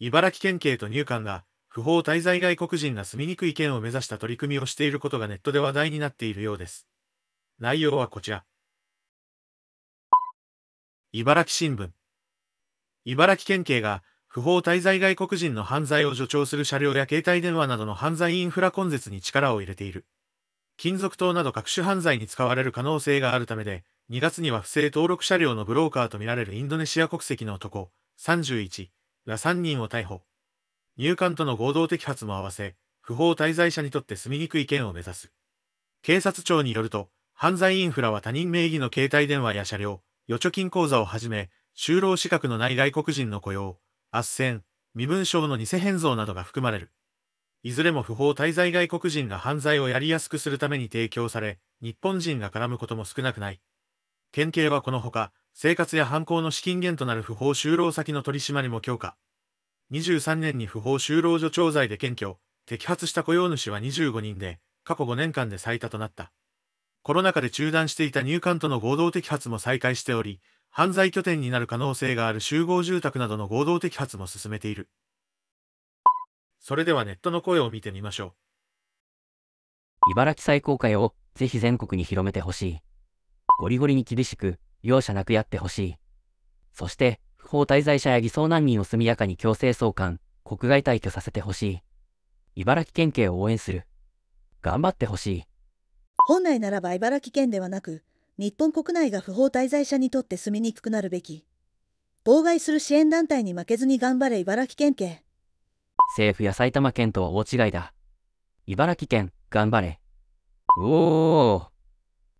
茨城県警と入管が、不法滞在外国人が住みにくい県を目指した取り組みをしていることがネットで話題になっているようです。内容はこちら。茨城新聞。茨城県警が、不法滞在外国人の犯罪を助長する車両や携帯電話などの犯罪インフラ根絶に力を入れている。金属灯など各種犯罪に使われる可能性があるためで、2月には不正登録車両のブローカーとみられるインドネシア国籍の男、31ら3人を逮捕。入管との合同摘発も合わせ、不法滞在者にとって住みにくい県を目指す。警察庁によると、犯罪インフラは他人名義の携帯電話や車両、預貯金口座をはじめ、就労資格のない外国人の雇用、圧旋、身分証の偽変造などが含まれる。いずれも不法滞在外国人が犯罪をやりやすくするために提供され、日本人が絡むことも少なくない。県警はこのほか、生活や犯行の資金源となる不法就労先の取り締まりも強化。23年に不法就労助長罪で検挙、摘発した雇用主は25人で、過去5年間で最多となった。コロナ禍で中断していた入管との合同摘発も再開しており、犯罪拠点になる可能性がある集合住宅などの合同摘発も進めている。それではネットの声を見てみましょう。茨城最高会をぜひ全国に広めてほしい。ゴリゴリに厳しく、容赦なくやってほしい。そして、不法滞在者や偽装難民を速やかに強制送還、国外退去させてほしい。茨城県警を応援する。頑張ってほしい。本来ならば茨城県ではなく、日本国内が不法滞在者にとって住みにくくなるべき。妨害する支援団体に負けずに頑張れ茨城県警。政府や埼玉県とは大違いだ。茨城県、頑張れ。おお。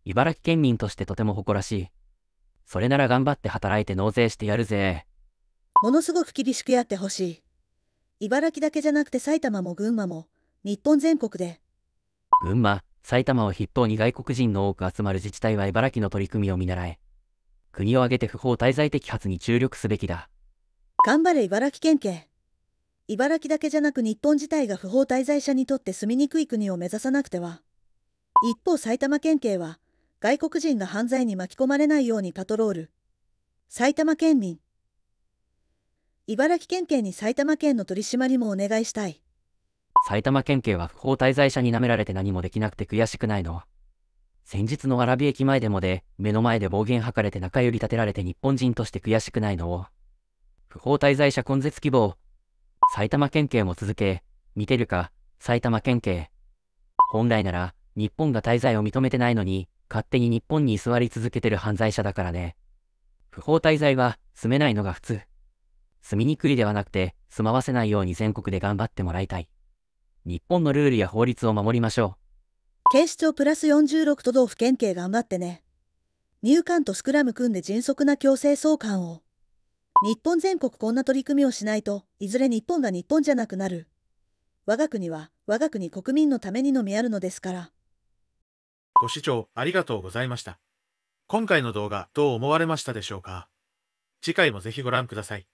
茨城県民としてとても誇らしい。それなら頑張って働いて納税してやるぜ。ものすごく厳しくやってほしい。茨城だけじゃなくて埼玉も群馬も、日本全国で。群馬、埼玉を筆頭に外国人の多く集まる自治体は茨城の取り組みを見習え。国を挙げて不法滞在摘発に注力すべきだ。頑張れ茨城県警。茨城だけじゃなく日本自体が不法滞在者にとって住みにくい国を目指さなくては。一方埼玉県警は、外国人が犯罪に巻き込まれないようにパトロール埼玉県民茨城県警に埼玉県の取り締まりもお願いしたい埼玉県警は不法滞在者に舐められて何もできなくて悔しくないの先日の蕨駅前でもで、目の前で暴言吐かれて中寄り立てられて日本人として悔しくないのを。不法滞在者根絶希望。埼玉県警も続け、見てるか、埼玉県警。本来なら、日本が滞在を認めてないのに、勝手に日本に居座り続けてる犯罪者だからね。不法滞在は住めないのが普通。住みにくいではなくて、住まわせないように全国で頑張ってもらいたい。日本のルールや法律を守りましょう。警視庁プラス46都道府県警頑張ってね。入管とスクラム組んで迅速な強制送還を。日本全国こんな取り組みをしないと、いずれ日本が日本じゃなくなる。我が国は、我が国国民のためにのみあるのですから。ご視聴ありがとうございました。今回の動画どう思われましたでしょうか次回もぜひご覧ください。